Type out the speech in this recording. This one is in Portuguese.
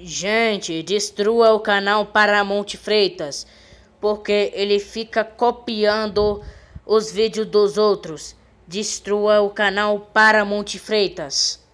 Gente, destrua o canal Paramonte Freitas, porque ele fica copiando os vídeos dos outros. Destrua o canal Paramonte Freitas.